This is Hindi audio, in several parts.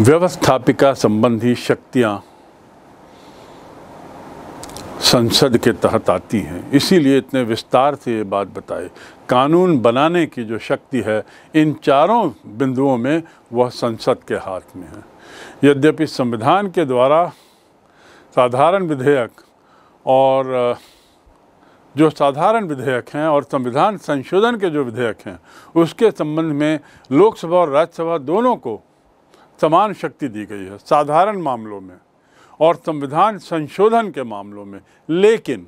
व्यवस्थापिका संबंधी शक्तियां संसद के तहत आती हैं इसीलिए इतने विस्तार से ये बात बताए कानून बनाने की जो शक्ति है इन चारों बिंदुओं में वह संसद के हाथ में है यद्यपि संविधान के द्वारा साधारण विधेयक और जो साधारण विधेयक हैं और संविधान संशोधन के जो विधेयक हैं उसके संबंध में लोकसभा और राज्यसभा दोनों को समान शक्ति दी गई है साधारण मामलों में और संविधान संशोधन के मामलों में लेकिन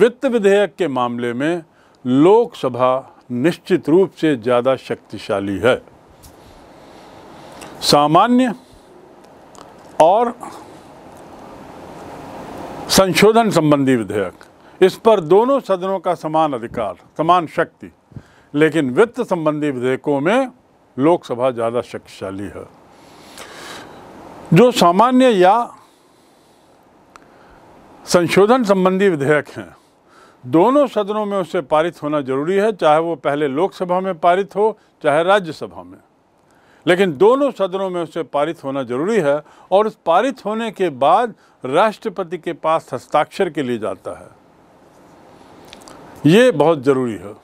वित्त विधेयक के मामले में लोकसभा निश्चित रूप से ज़्यादा शक्तिशाली है सामान्य और संशोधन संबंधी विधेयक इस पर दोनों सदनों का समान अधिकार समान शक्ति लेकिन वित्त संबंधी विधेयकों में लोकसभा ज़्यादा शक्तिशाली है जो सामान्य या संशोधन संबंधी विधेयक हैं दोनों सदनों में उसे पारित होना जरूरी है चाहे वो पहले लोकसभा में पारित हो चाहे राज्यसभा में लेकिन दोनों सदनों में उसे पारित होना जरूरी है और उस पारित होने के बाद राष्ट्रपति के पास हस्ताक्षर के लिए जाता है ये बहुत ज़रूरी है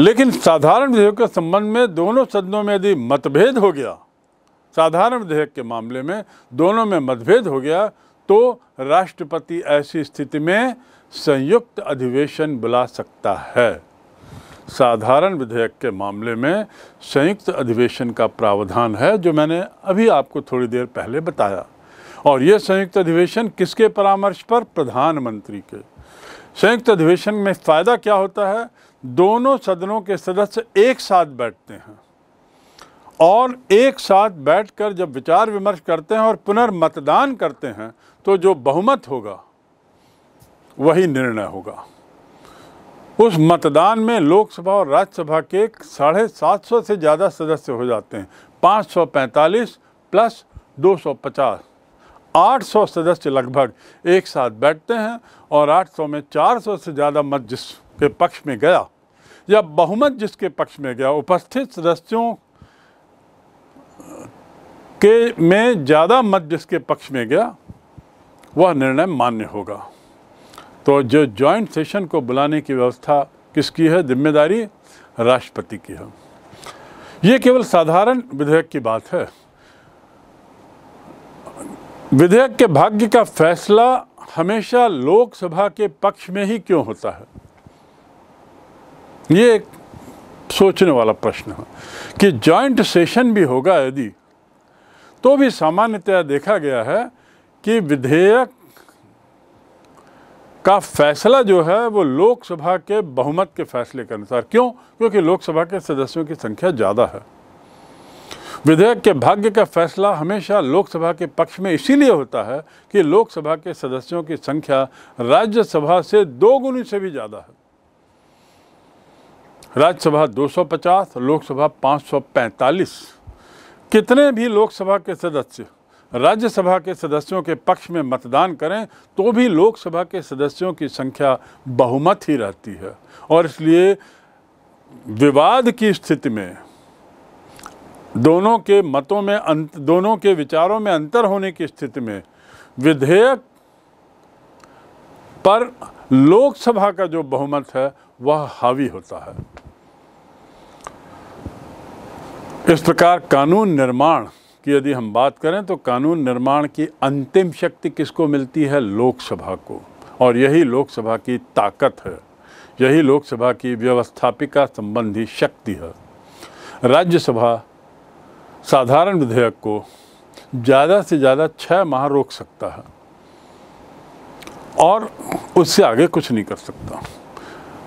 लेकिन साधारण विधेयक के संबंध में दोनों सदनों में यदि मतभेद हो गया साधारण विधेयक के मामले में दोनों में मतभेद हो गया तो राष्ट्रपति ऐसी स्थिति में संयुक्त अधिवेशन बुला सकता है साधारण विधेयक के मामले में संयुक्त अधिवेशन का प्रावधान है जो मैंने अभी आपको थोड़ी देर पहले बताया और यह संयुक्त अधिवेशन किसके परामर्श पर प्रधानमंत्री के संयुक्त अधिवेशन में फ़ायदा क्या होता है दोनों सदनों के सदस्य एक साथ बैठते हैं और एक साथ बैठकर जब विचार विमर्श करते हैं और पुनर्मतदान करते हैं तो जो बहुमत होगा वही निर्णय होगा उस मतदान में लोकसभा और राज्यसभा के साढ़े सात सौ से ज़्यादा सदस्य हो जाते हैं पाँच सौ पैंतालीस प्लस दो सौ पचास आठ सौ सदस्य लगभग एक साथ बैठते हैं और आठ सौ में चार सौ से ज़्यादा मत जिसके पक्ष में गया या बहुमत जिसके पक्ष में गया उपस्थित सदस्यों कि में ज़्यादा मत जिसके पक्ष में गया वह निर्णय मान्य होगा तो जो जॉइंट सेशन को बुलाने की व्यवस्था किसकी है जिम्मेदारी राष्ट्रपति की है ये केवल साधारण विधेयक की बात है विधेयक के भाग्य का फैसला हमेशा लोकसभा के पक्ष में ही क्यों होता है ये एक सोचने वाला प्रश्न है कि जॉइंट सेशन भी होगा यदि तो भी सामान्यतया देखा गया है कि विधेयक का फैसला जो है वो लोकसभा के बहुमत के फैसले के अनुसार क्यों क्योंकि लोकसभा के सदस्यों की संख्या ज़्यादा है विधेयक के भाग्य का फैसला हमेशा लोकसभा के पक्ष में इसीलिए होता है कि लोकसभा के सदस्यों की संख्या राज्यसभा से दो गुनी से भी ज़्यादा है राज्यसभा 250, लोकसभा 545 कितने भी लोकसभा के सदस्य राज्यसभा के सदस्यों के पक्ष में मतदान करें तो भी लोकसभा के सदस्यों की संख्या बहुमत ही रहती है और इसलिए विवाद की स्थिति में दोनों के मतों में अंत दोनों के विचारों में अंतर होने की स्थिति में विधेयक पर लोकसभा का जो बहुमत है वह हावी होता है इस प्रकार कानून निर्माण की यदि हम बात करें तो कानून निर्माण की अंतिम शक्ति किसको मिलती है लोकसभा को और यही लोकसभा की ताकत है यही लोकसभा की व्यवस्थापिका संबंधी शक्ति है राज्यसभा साधारण विधेयक को ज़्यादा से ज़्यादा छः माह रोक सकता है और उससे आगे कुछ नहीं कर सकता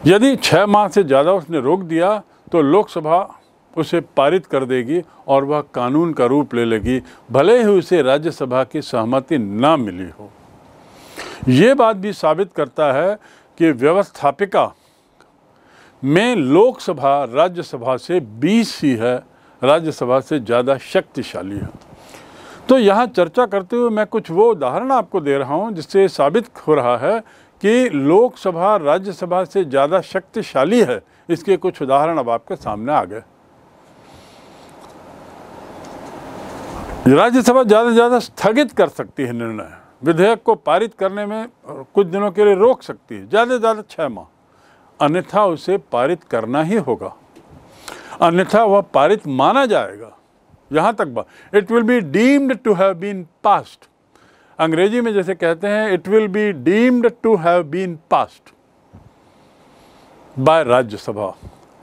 यदि छः माह से ज़्यादा उसने रोक दिया तो लोकसभा उसे पारित कर देगी और वह कानून का रूप ले लेगी भले ही उसे राज्यसभा की सहमति ना मिली हो ये बात भी साबित करता है कि व्यवस्थापिका में लोकसभा राज्यसभा से बीस ही है राज्यसभा से ज़्यादा शक्तिशाली है तो यहाँ चर्चा करते हुए मैं कुछ वो उदाहरण आपको दे रहा हूँ जिससे साबित हो रहा है कि लोकसभा राज्यसभा से ज़्यादा शक्तिशाली है इसके कुछ उदाहरण अब आपके सामने आ गए राज्यसभा ज़्यादा से ज़्यादा स्थगित कर सकती है निर्णय विधेयक को पारित करने में कुछ दिनों के लिए रोक सकती है ज़्यादा से ज़्यादा छः माह अन्यथा उसे पारित करना ही होगा अन्यथा वह पारित माना जाएगा यहाँ तक बात it will be deemed to have been passed अंग्रेजी में जैसे कहते हैं it will be deemed to have been passed by Rajya Sabha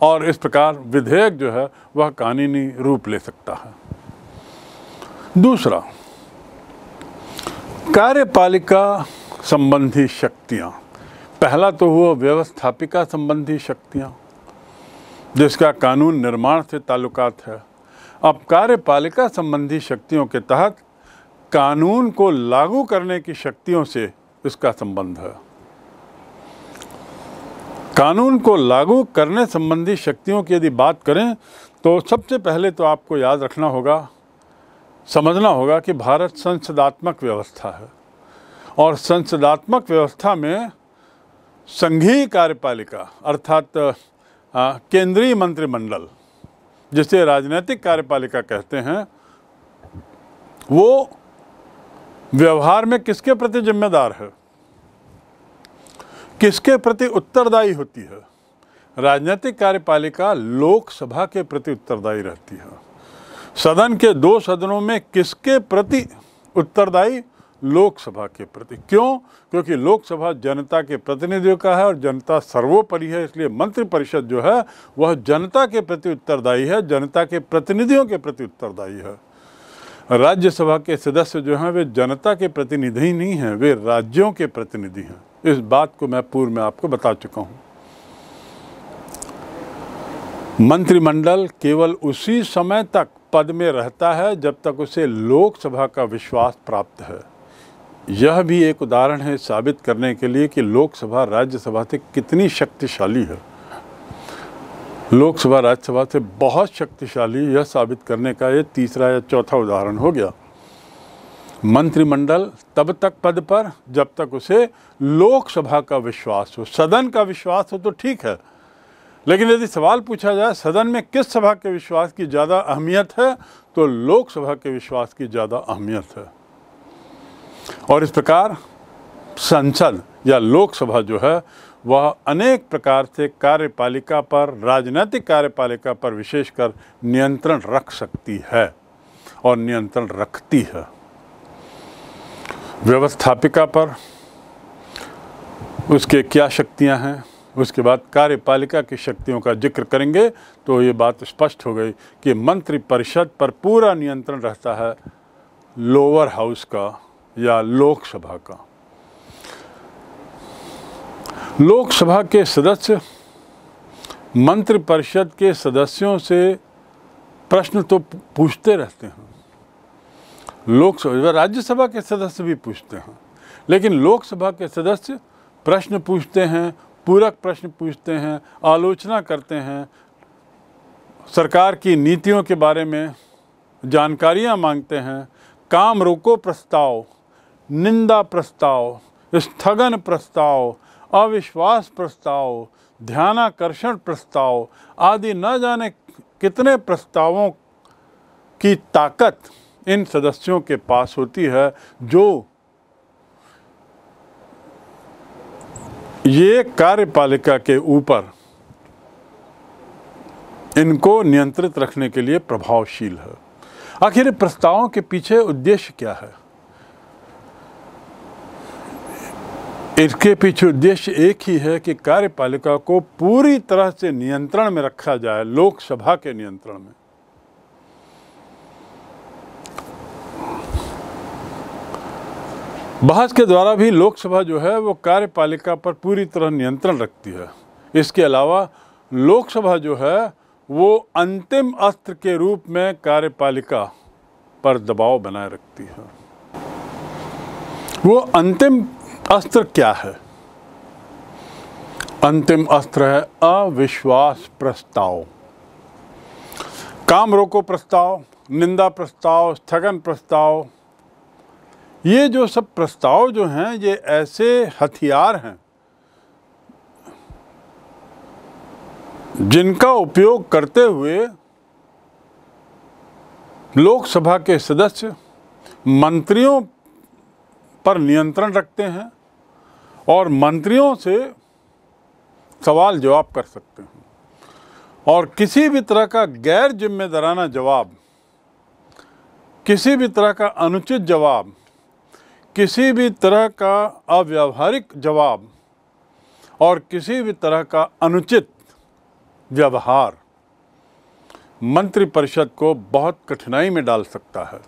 और इस प्रकार विधेयक जो है वह कानूनी रूप ले सकता है दूसरा कार्यपालिका संबंधी शक्तियाँ पहला तो हुआ व्यवस्थापिका संबंधी शक्तियाँ जिसका कानून निर्माण से ताल्लुकात है अब कार्यपालिका संबंधी शक्तियों के तहत कानून को लागू करने की शक्तियों से इसका संबंध है कानून को लागू करने संबंधी शक्तियों की यदि बात करें तो सबसे पहले तो आपको याद रखना होगा समझना होगा कि भारत संसदात्मक व्यवस्था है और संसदात्मक व्यवस्था में संघीय कार्यपालिका अर्थात केंद्रीय मंत्रिमंडल जिसे राजनीतिक कार्यपालिका कहते हैं वो व्यवहार में किसके प्रति जिम्मेदार है किसके प्रति उत्तरदायी होती है राजनीतिक कार्यपालिका लोकसभा के प्रति उत्तरदायी रहती है सदन के दो सदनों में किसके प्रति उत्तरदायी लोकसभा के प्रति क्यों क्योंकि लोकसभा जनता के प्रतिनिधियों का है और जनता सर्वोपरि है इसलिए मंत्रिपरिषद जो है वह जनता के प्रति उत्तरदायी है जनता के प्रतिनिधियों के प्रति उत्तरदायी है राज्यसभा के सदस्य जो हैं वे जनता के प्रतिनिधि ही नहीं हैं वे राज्यों के प्रतिनिधि हैं इस बात को मैं पूर्व में आपको बता चुका हूँ मंत्रिमंडल केवल उसी समय तक पद में रहता है जब तक उसे लोकसभा का विश्वास प्राप्त है यह भी एक उदाहरण है साबित करने के लिए कि लोकसभा राज्यसभा से कितनी शक्तिशाली है लोकसभा राज्यसभा से बहुत शक्तिशाली यह साबित करने का यह तीसरा या चौथा उदाहरण हो गया मंत्रिमंडल तब तक पद पर जब तक उसे लोकसभा का विश्वास हो सदन का विश्वास हो तो ठीक है लेकिन यदि सवाल पूछा जाए सदन में किस सभा के विश्वास की ज़्यादा अहमियत है तो लोकसभा के विश्वास की ज़्यादा अहमियत है और इस प्रकार संसद या लोकसभा जो है वह अनेक प्रकार से कार्यपालिका पर राजनीतिक कार्यपालिका पर विशेषकर नियंत्रण रख सकती है और नियंत्रण रखती है व्यवस्थापिका पर उसके क्या शक्तियां हैं उसके बाद कार्यपालिका की शक्तियों का जिक्र करेंगे तो ये बात स्पष्ट हो गई कि मंत्रिपरिषद पर पूरा नियंत्रण रहता है लोअर हाउस का या लोकसभा का लोकसभा के सदस्य मंत्रिपरिषद के सदस्यों से प्रश्न तो पूछते रहते हैं लोकसभा राज्यसभा के सदस्य भी पूछते हैं लेकिन लोकसभा के सदस्य प्रश्न पूछते हैं पूरक प्रश्न पूछते हैं आलोचना करते हैं सरकार की नीतियों के बारे में जानकारियां मांगते हैं काम रोको प्रस्ताव निंदा प्रस्ताव स्थगन प्रस्ताव अविश्वास प्रस्ताव ध्यानाकर्षण प्रस्ताव आदि न जाने कितने प्रस्तावों की ताकत इन सदस्यों के पास होती है जो ये कार्यपालिका के ऊपर इनको नियंत्रित रखने के लिए प्रभावशील है आखिर प्रस्तावों के पीछे उद्देश्य क्या है इसके पीछे उद्देश्य एक ही है कि कार्यपालिका को पूरी तरह से नियंत्रण में रखा जाए लोकसभा के नियंत्रण में बहस के द्वारा भी लोकसभा जो है वो कार्यपालिका पर पूरी तरह नियंत्रण रखती है इसके अलावा लोकसभा जो है वो अंतिम अस्त्र के रूप में कार्यपालिका पर दबाव बनाए रखती है वो अंतिम अस्त्र क्या है अंतिम अस्त्र है अविश्वास प्रस्ताव काम रोको प्रस्ताव निंदा प्रस्ताव स्थगन प्रस्ताव ये जो सब प्रस्ताव जो हैं ये ऐसे हथियार हैं जिनका उपयोग करते हुए लोकसभा के सदस्य मंत्रियों पर नियंत्रण रखते हैं और मंत्रियों से सवाल जवाब कर सकते हैं और किसी भी तरह का गैर जिम्मेदाराना जवाब किसी भी तरह का अनुचित जवाब किसी भी तरह का अव्यवहारिक जवाब और किसी भी तरह का अनुचित व्यवहार मंत्रिपरिषद को बहुत कठिनाई में डाल सकता है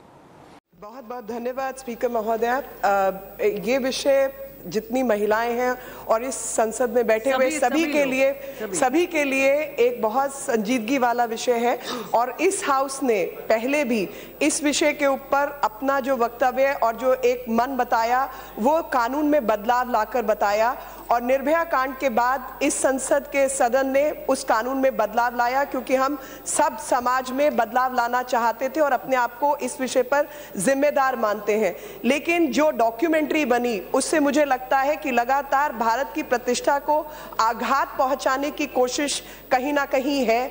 बहुत बहुत धन्यवाद स्पीकर महोदय ये विषय जितनी महिलाएं हैं और इस संसद में बैठे हुए सभी, सभी, के लिए सभी।, सभी के लिए एक बहुत संजीदगी वाला विषय है और इस हाउस ने पहले भी इस विषय के ऊपर अपना जो वक्तव्य और जो एक मन बताया वो कानून में बदलाव लाकर बताया और निर्भया कांड के बाद इस संसद के सदन ने उस कानून में बदलाव लाया क्योंकि हम सब समाज में बदलाव लाना चाहते थे और अपने आप को इस विषय पर जिम्मेदार मानते हैं लेकिन जो डॉक्यूमेंट्री बनी उससे मुझे लगता है कि लगातार भारत की प्रतिष्ठा को आघात पहुंचाने की कोशिश कहीं ना कहीं है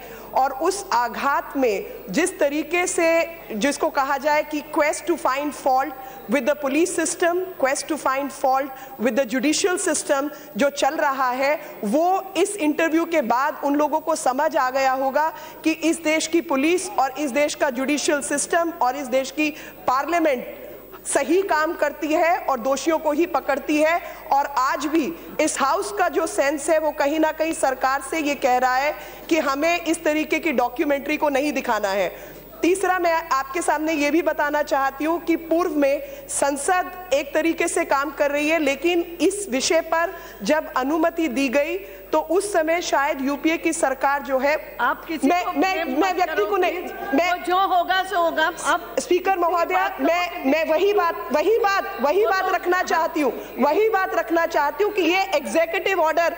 और उस आघात में जिस तरीके से जिसको कहा जाए कि quest to find fault with the police system quest to find fault with the judicial system जो चल रहा है वो इस इंटरव्यू के बाद उन लोगों को समझ आ गया होगा कि इस देश की पुलिस और इस देश का जुडिशियल सिस्टम और इस देश की पार्लियामेंट सही काम करती है और दोषियों को ही पकड़ती है और आज भी इस हाउस का जो सेंस है वो कहीं ना कहीं सरकार से ये कह रहा है कि हमें इस तरीके की डॉक्यूमेंट्री को नहीं दिखाना है तीसरा मैं आपके सामने ये भी बताना चाहती हूँ कि पूर्व में संसद एक तरीके से काम कर रही है लेकिन इस विषय पर जब अनुमति दी गई तो उस समय शायद यूपीए की सरकार जो है आप किसी मैं मैं मैं व्यक्ति को नहीं मैं जो होगा सो होगा आप स्पीकर महोदया मैं मैं वही बात वही बात वही बात तो- रखना चाहती हूँ वही बात रखना चाहती हूँ कि ये एग्जीक्यूटिव ऑर्डर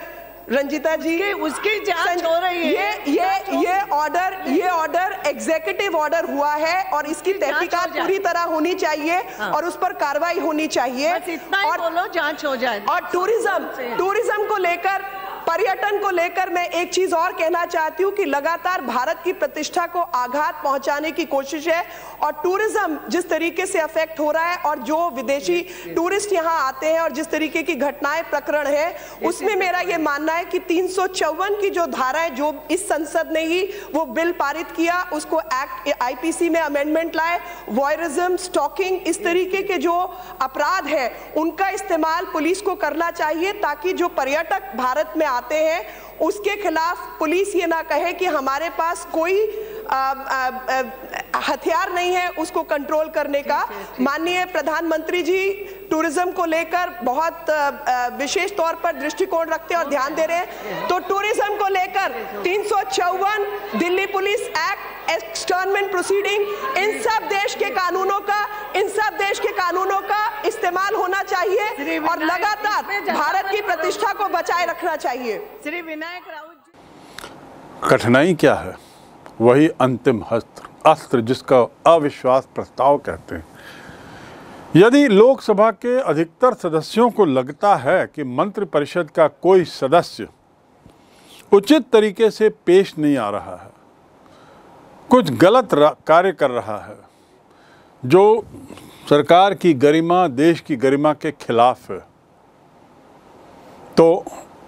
रंजिता जी उसकी, उसकी जांच हो रही है ये ये ये ऑर्डर ये ऑर्डर एग्जीक्यूटिव ऑर्डर हुआ है और इसकी तहकीकात पूरी तरह होनी चाहिए हाँ। और उस पर कार्रवाई होनी चाहिए बस इतना और, बोलो जांच हो जाए और टूरिज्म टूरिज्म को लेकर पर्यटन को लेकर मैं एक चीज और कहना चाहती हूं कि लगातार भारत की प्रतिष्ठा को आघात पहुंचाने की कोशिश है और टूरिज्म जिस तरीके से अफेक्ट हो रहा है और जो विदेशी टूरिस्ट यहाँ आते हैं और जिस तरीके की घटनाएं प्रकरण है उसमें मेरा यह मानना है कि तीन की जो धारा है जो इस संसद ने ही वो बिल पारित किया उसको एक्ट आईपीसी में अमेंडमेंट लाए वॉयरिज्म स्टॉकिंग इस तरीके के जो अपराध है उनका इस्तेमाल पुलिस को करना चाहिए ताकि जो पर्यटक भारत में आते हैं उसके खिलाफ पुलिस ये ना कहे कि हमारे पास कोई हथियार नहीं है उसको कंट्रोल करने का माननीय प्रधानमंत्री जी टूरिज्म को लेकर बहुत विशेष तौर पर दृष्टिकोण रखते हैं और ध्यान दे रहे हैं तो टूरिज्म को नंबर तीन Delhi police act externment proceeding इन सब देश के कानूनों का इन सब देश के कानूनों का इस्तेमाल होना चाहिए और लगातार भारत की प्रतिष्ठा को बचाए रखना चाहिए श्री विनायक राउत कठिनाई क्या है वही अंतिम अस्त्र अस्त्र जिसका अविश्वास प्रस्ताव कहते हैं यदि लोकसभा के अधिकतर सदस्यों को लगता है कि मंत्रिपरिषद का कोई सदस्य उचित तरीके से पेश नहीं आ रहा है कुछ गलत कार्य कर रहा है जो सरकार की गरिमा देश की गरिमा के खिलाफ है तो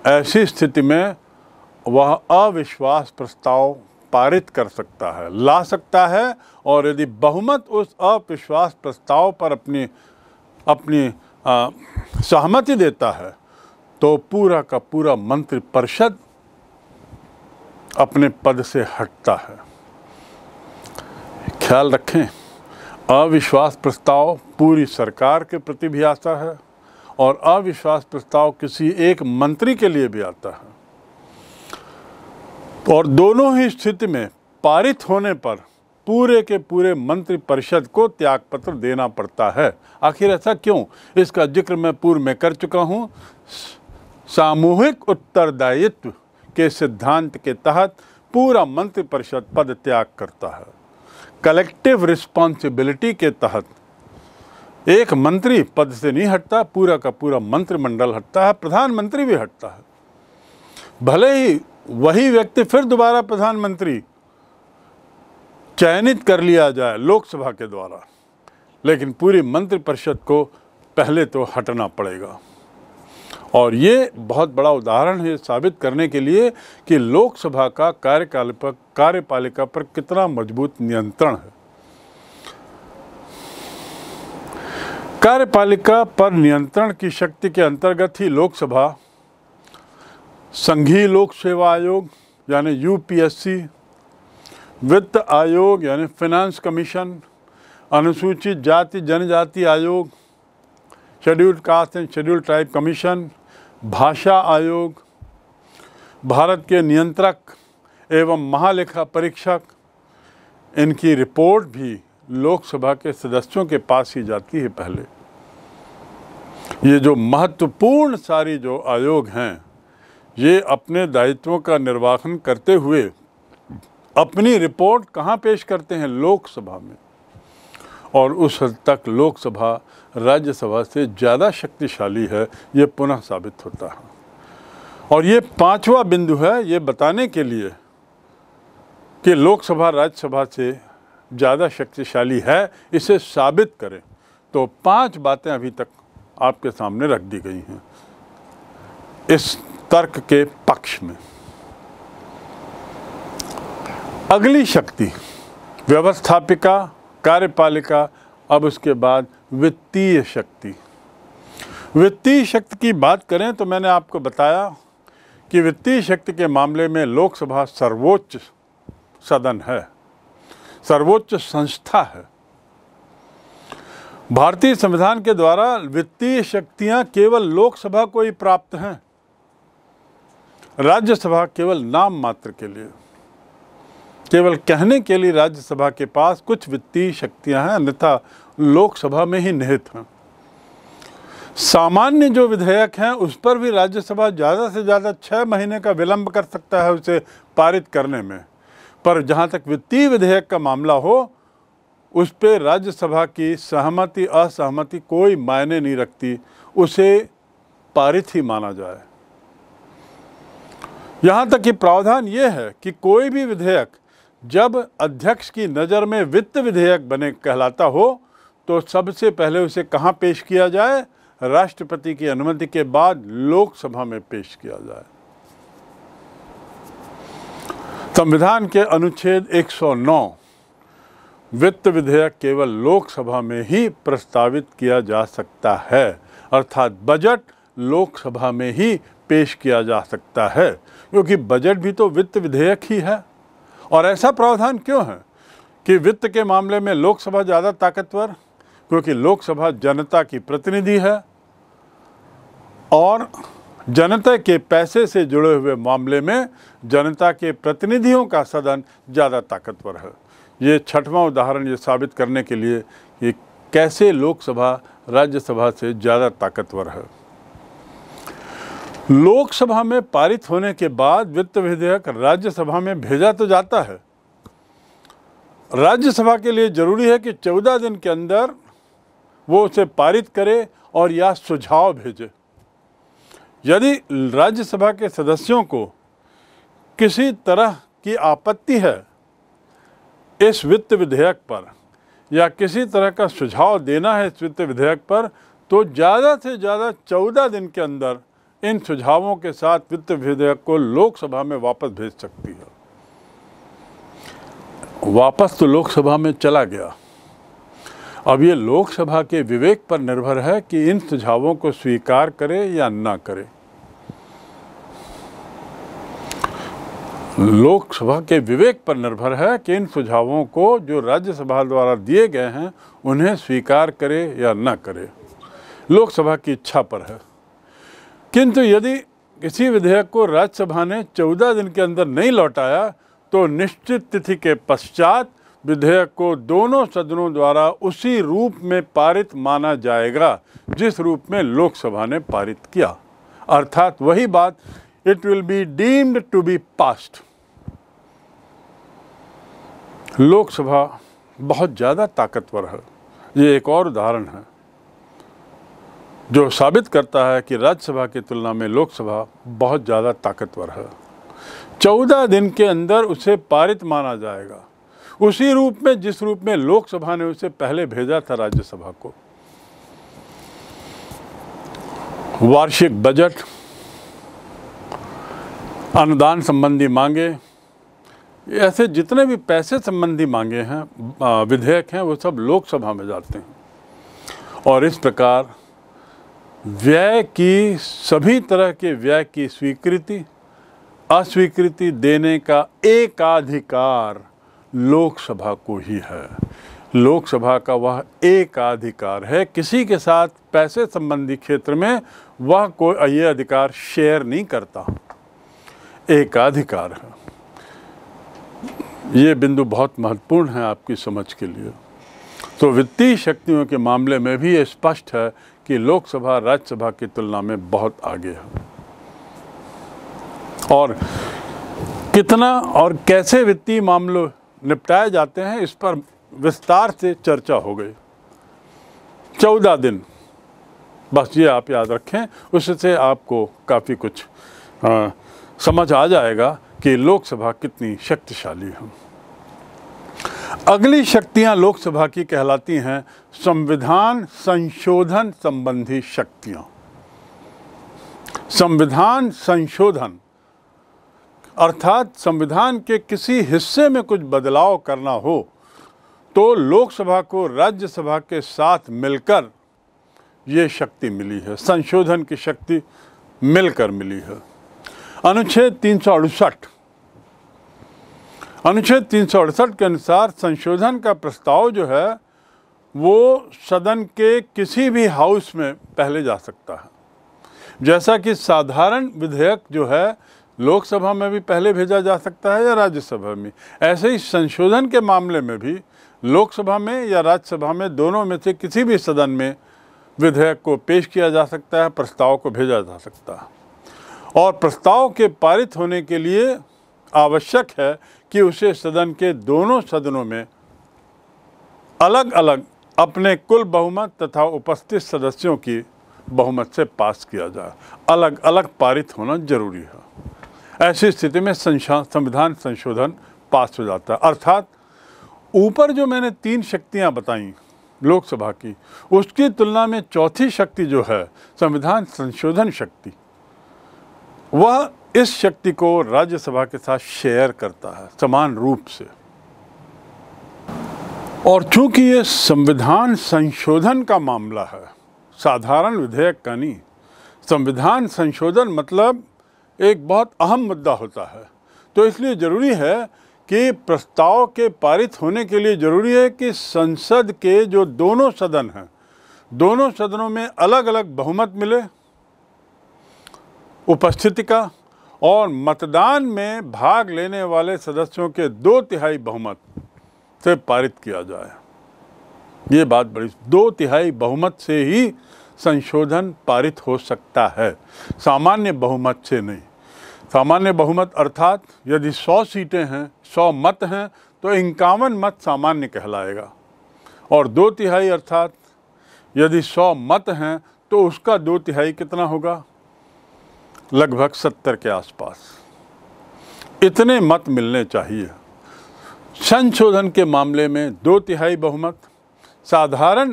ऐसी स्थिति में वह अविश्वास प्रस्ताव पारित कर सकता है ला सकता है और यदि बहुमत उस अविश्वास प्रस्ताव पर अपनी अपनी सहमति देता है तो पूरा का पूरा मंत्रिपरिषद अपने पद से हटता है ख्याल रखें अविश्वास प्रस्ताव पूरी सरकार के प्रति भी आता है और अविश्वास प्रस्ताव किसी एक मंत्री के लिए भी आता है और दोनों ही स्थिति में पारित होने पर पूरे के पूरे मंत्री परिषद को त्यागपत्र देना पड़ता है आखिर ऐसा क्यों इसका जिक्र मैं पूर्व में कर चुका हूँ सामूहिक उत्तरदायित्व के सिद्धांत के तहत पूरा मंत्रिपरिषद पद त्याग करता है कलेक्टिव रिस्पॉन्सिबिलिटी के तहत एक मंत्री पद से नहीं हटता पूरा का पूरा मंत्रिमंडल हटता है प्रधानमंत्री भी हटता है भले ही वही व्यक्ति फिर दोबारा प्रधानमंत्री चयनित कर लिया जाए लोकसभा के द्वारा लेकिन पूरी मंत्रिपरिषद को पहले तो हटना पड़ेगा और ये बहुत बड़ा उदाहरण है साबित करने के लिए कि लोकसभा का कार्यकाल पर कार्यपालिका पर कितना मजबूत नियंत्रण है कार्यपालिका पर नियंत्रण की शक्ति के अंतर्गत ही लोकसभा संघीय लोक सेवा आयोग यानी यूपीएससी वित्त आयोग यानी फाइनेंस कमीशन अनुसूचित जाति जनजाति आयोग scheduled caste and scheduled tribe commission भाषा आयोग भारत के नियंत्रक एवं महालेखा परीक्षक इनकी रिपोर्ट भी लोकसभा के सदस्यों के पास ही जाती है पहले ये जो महत्वपूर्ण सारी जो आयोग हैं ये अपने दायित्वों का निर्वाहन करते हुए अपनी रिपोर्ट कहाँ पेश करते हैं लोकसभा में और उस हद तक लोकसभा राज्यसभा से ज़्यादा शक्तिशाली है ये पुनः साबित होता है और ये पांचवा बिंदु है ये बताने के लिए कि लोकसभा राज्यसभा से ज़्यादा शक्तिशाली है इसे साबित करें तो पांच बातें अभी तक आपके सामने रख दी गई हैं इस तर्क के पक्ष में अगली शक्ति व्यवस्थापिका कार्यपालिका अब उसके बाद वित्तीय शक्ति वित्तीय शक्ति की बात करें तो मैंने आपको बताया कि वित्तीय शक्ति के मामले में लोकसभा सर्वोच्च सदन है सर्वोच्च संस्था है भारतीय संविधान के द्वारा वित्तीय शक्तियां केवल लोकसभा को ही प्राप्त हैं राज्यसभा केवल नाम मात्र के लिए केवल कहने के लिए राज्यसभा के पास कुछ वित्तीय शक्तियां हैं अन्यथा लोकसभा में ही निहित हैं सामान्य जो विधेयक हैं उस पर भी राज्यसभा ज़्यादा से ज़्यादा छः महीने का विलंब कर सकता है उसे पारित करने में पर जहाँ तक वित्तीय विधेयक का मामला हो उस पर राज्यसभा की सहमति असहमति कोई मायने नहीं रखती उसे पारित ही माना जाए यहाँ तक कि प्रावधान ये है कि कोई भी विधेयक जब अध्यक्ष की नज़र में वित्त विधेयक बने कहलाता हो तो सबसे पहले उसे कहाँ पेश किया जाए राष्ट्रपति की अनुमति के बाद लोकसभा में पेश किया जाए संविधान के अनुच्छेद 109 वित्त विधेयक केवल लोकसभा में ही प्रस्तावित किया जा सकता है अर्थात बजट लोकसभा में ही पेश किया जा सकता है क्योंकि बजट भी तो वित्त विधेयक ही है और ऐसा प्रावधान क्यों है कि वित्त के मामले में लोकसभा ज़्यादा ताकतवर क्योंकि लोकसभा जनता की प्रतिनिधि है और जनता के पैसे से जुड़े हुए मामले में जनता के प्रतिनिधियों का सदन ज़्यादा ताकतवर है ये छठवां उदाहरण ये साबित करने के लिए कि कैसे लोकसभा राज्यसभा से ज़्यादा ताकतवर है लोकसभा में पारित होने के बाद वित्त विधेयक राज्यसभा में भेजा तो जाता है राज्यसभा के लिए जरूरी है कि 14 दिन के अंदर वो उसे पारित करे और या सुझाव भेजे यदि राज्यसभा के सदस्यों को किसी तरह की आपत्ति है इस वित्त विधेयक पर या किसी तरह का सुझाव देना है इस वित्त विधेयक पर तो ज़्यादा से ज़्यादा चौदह दिन के अंदर इन सुझावों के साथ वित्त विधेयक को लोकसभा में वापस भेज सकती है वापस तो लोकसभा में चला गया अब ये लोकसभा के विवेक पर निर्भर है कि इन सुझावों को स्वीकार करे या ना करे लोकसभा के विवेक पर निर्भर है कि इन सुझावों को जो राज्यसभा द्वारा दिए गए हैं उन्हें स्वीकार करे या ना करे लोकसभा की इच्छा पर है किंतु यदि किसी विधेयक को राज्यसभा ने 14 दिन के अंदर नहीं लौटाया तो निश्चित तिथि के पश्चात विधेयक को दोनों सदनों द्वारा उसी रूप में पारित माना जाएगा जिस रूप में लोकसभा ने पारित किया अर्थात वही बात it will be deemed to be passed Lok Sabha बहुत ज़्यादा ताकतवर है ये एक और उदाहरण है जो साबित करता है कि राज्यसभा की तुलना में लोकसभा बहुत ज़्यादा ताकतवर है चौदह दिन के अंदर उसे पारित माना जाएगा उसी रूप में जिस रूप में लोकसभा ने उसे पहले भेजा था राज्यसभा को वार्षिक बजट अनुदान संबंधी मांगे ऐसे जितने भी पैसे संबंधी मांगे हैं विधेयक हैं वो सब लोकसभा में जाते हैं और इस प्रकार व्यय की सभी तरह के व्यय की स्वीकृति अस्वीकृति देने का एकाधिकार लोकसभा को ही है लोकसभा का वह एकाधिकार है किसी के साथ पैसे संबंधी क्षेत्र में वह कोई ये अधिकार शेयर नहीं करता एकाधिकार है ये बिंदु बहुत महत्वपूर्ण है आपकी समझ के लिए तो वित्तीय शक्तियों के मामले में भी ये स्पष्ट है कि लोकसभा राज्यसभा की तुलना में बहुत आगे है और कितना और कैसे वित्तीय मामलों निपटाए जाते हैं इस पर विस्तार से चर्चा हो गई चौदह दिन बस ये आप याद रखें उससे आपको काफ़ी कुछ आ, समझ आ जाएगा कि लोकसभा कितनी शक्तिशाली है अगली शक्तियां लोकसभा की कहलाती हैं संविधान संशोधन संबंधी शक्तियां संविधान संशोधन अर्थात संविधान के किसी हिस्से में कुछ बदलाव करना हो तो लोकसभा को राज्यसभा के साथ मिलकर ये शक्ति मिली है संशोधन की शक्ति मिलकर मिली है अनुच्छेद तीन सौ अड़सठ अनुच्छेद तीन के अनुसार संशोधन का प्रस्ताव जो है वो सदन के किसी भी हाउस में पहले जा सकता है जैसा कि साधारण विधेयक जो है लोकसभा में भी पहले भेजा जा सकता है या राज्यसभा में ऐसे ही संशोधन के मामले में भी लोकसभा में या राज्यसभा में दोनों में से किसी भी सदन में विधेयक को पेश किया जा सकता है प्रस्ताव को भेजा जा सकता है और प्रस्ताव के पारित होने के लिए आवश्यक है कि उसे सदन के दोनों सदनों में अलग अलग अपने कुल बहुमत तथा उपस्थित सदस्यों की बहुमत से पास किया जाए अलग अलग पारित होना जरूरी है ऐसी स्थिति में संविधान संशोधन पास हो जाता है अर्थात ऊपर जो मैंने तीन शक्तियां बताई लोकसभा की उसकी तुलना में चौथी शक्ति जो है संविधान संशोधन शक्ति वह इस शक्ति को राज्यसभा के साथ शेयर करता है समान रूप से और चूंकि ये संविधान संशोधन का मामला है साधारण विधेयक का नहीं संविधान संशोधन मतलब एक बहुत अहम मुद्दा होता है तो इसलिए ज़रूरी है कि प्रस्ताव के पारित होने के लिए ज़रूरी है कि संसद के जो दोनों सदन हैं दोनों सदनों में अलग अलग बहुमत मिले उपस्थिति का और मतदान में भाग लेने वाले सदस्यों के दो तिहाई बहुमत से पारित किया जाए ये बात बड़ी दो तिहाई बहुमत से ही संशोधन पारित हो सकता है सामान्य बहुमत से नहीं सामान्य बहुमत अर्थात यदि सौ सीटें हैं सौ मत हैं तो इक्यावन मत सामान्य कहलाएगा और दो तिहाई अर्थात यदि सौ मत हैं तो उसका दो तिहाई कितना होगा लगभग सत्तर के आसपास इतने मत मिलने चाहिए संशोधन के मामले में दो तिहाई बहुमत साधारण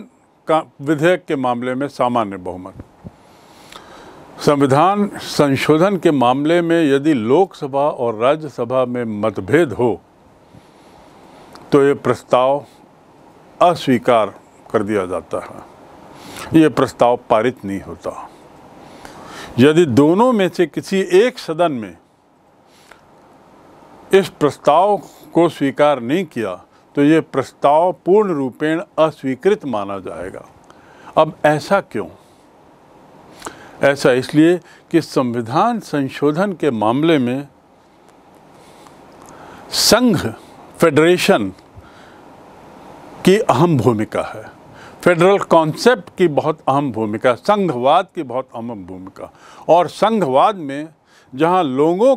का विधेयक के मामले में सामान्य बहुमत संविधान संशोधन के मामले में यदि लोकसभा और राज्यसभा में मतभेद हो तो ये प्रस्ताव अस्वीकार कर दिया जाता है ये प्रस्ताव पारित नहीं होता यदि दोनों में से किसी एक सदन में इस प्रस्ताव को स्वीकार नहीं किया तो ये प्रस्ताव पूर्ण रूपेण अस्वीकृत माना जाएगा अब ऐसा क्यों ऐसा इसलिए कि संविधान संशोधन के मामले में संघ फेडरेशन की अहम भूमिका है फेडरल कॉन्सेप्ट की बहुत अहम भूमिका संघवाद की बहुत अहम भूमिका और संघवाद में जहां लोगों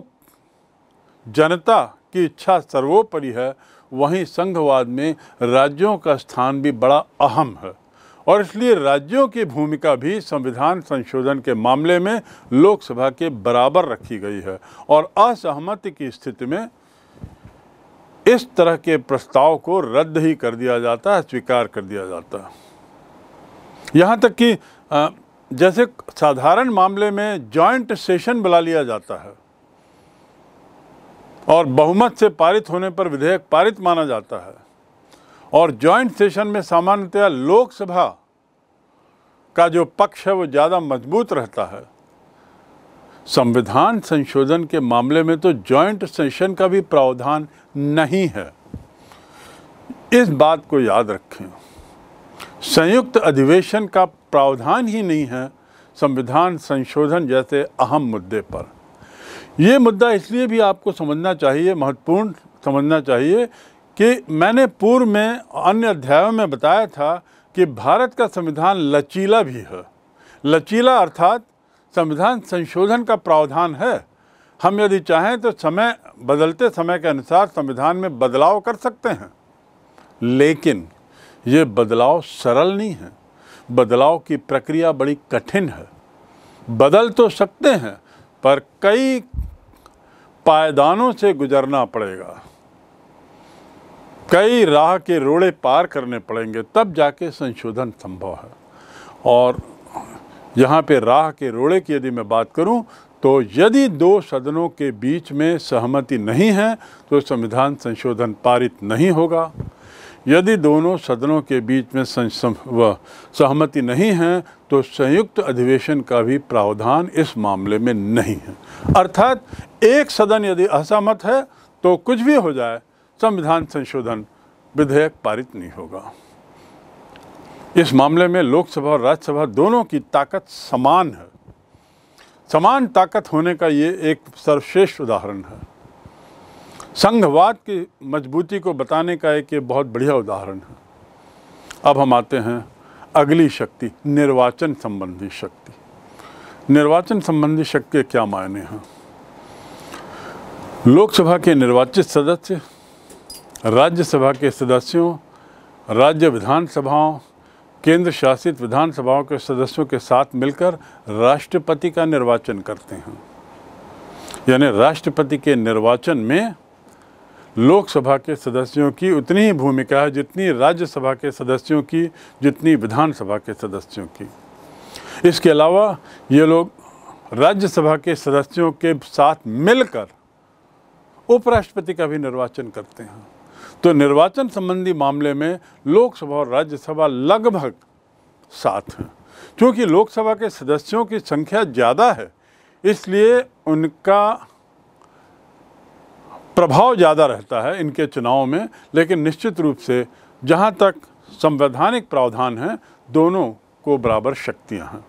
जनता की इच्छा सर्वोपरि है वहीं संघवाद में राज्यों का स्थान भी बड़ा अहम है और इसलिए राज्यों की भूमिका भी संविधान संशोधन के मामले में लोकसभा के बराबर रखी गई है और असहमति की स्थिति में इस तरह के प्रस्ताव को रद्द ही कर दिया जाता है स्वीकार कर दिया जाता है यहाँ तक कि जैसे साधारण मामले में जॉइंट सेशन बुला लिया जाता है और बहुमत से पारित होने पर विधेयक पारित माना जाता है और जॉइंट सेशन में सामान्यतया लोकसभा का जो पक्ष है वो ज़्यादा मजबूत रहता है संविधान संशोधन के मामले में तो जॉइंट सेशन का भी प्रावधान नहीं है इस बात को याद रखें संयुक्त अधिवेशन का प्रावधान ही नहीं है संविधान संशोधन जैसे अहम मुद्दे पर ये मुद्दा इसलिए भी आपको समझना चाहिए महत्वपूर्ण समझना चाहिए कि मैंने पूर्व में अन्य अध्यायों में बताया था कि भारत का संविधान लचीला भी है लचीला अर्थात संविधान संशोधन का प्रावधान है हम यदि चाहें तो समय बदलते समय के अनुसार संविधान में बदलाव कर सकते हैं लेकिन ये बदलाव सरल नहीं है बदलाव की प्रक्रिया बड़ी कठिन है बदल तो सकते हैं पर कई पायदानों से गुजरना पड़ेगा कई राह के रोड़े पार करने पड़ेंगे तब जाके संशोधन संभव है और यहाँ पे राह के रोड़े की यदि मैं बात करूँ तो यदि दो सदनों के बीच में सहमति नहीं है तो संविधान संशोधन पारित नहीं होगा यदि दोनों सदनों के बीच में सहमति नहीं है तो संयुक्त अधिवेशन का भी प्रावधान इस मामले में नहीं है अर्थात एक सदन यदि असहमत है तो कुछ भी हो जाए संविधान संशोधन विधेयक पारित नहीं होगा इस मामले में लोकसभा और राज्यसभा दोनों की ताकत समान है समान ताकत होने का ये एक सर्वश्रेष्ठ उदाहरण है संघवाद की मजबूती को बताने का एक ये बहुत बढ़िया उदाहरण है अब हम आते हैं अगली शक्ति निर्वाचन संबंधी शक्ति निर्वाचन संबंधी शक्ति क्या मायने हैं लोकसभा के निर्वाचित सदस्य राज्यसभा के सदस्यों राज्य विधानसभाओं केंद्र शासित विधानसभाओं के सदस्यों के साथ मिलकर राष्ट्रपति का निर्वाचन करते हैं यानी राष्ट्रपति के निर्वाचन में लोकसभा के सदस्यों की उतनी ही भूमिका है जितनी राज्यसभा के सदस्यों की जितनी विधानसभा के सदस्यों की इसके अलावा ये लोग राज्यसभा के सदस्यों के साथ मिलकर उपराष्ट्रपति का भी निर्वाचन करते हैं तो निर्वाचन संबंधी मामले में लोकसभा और राज्यसभा लगभग साथ हैं क्योंकि लोकसभा के सदस्यों की संख्या ज़्यादा है इसलिए उनका प्रभाव ज़्यादा रहता है इनके चुनाव में लेकिन निश्चित रूप से जहाँ तक संवैधानिक प्रावधान हैं दोनों को बराबर शक्तियाँ हैं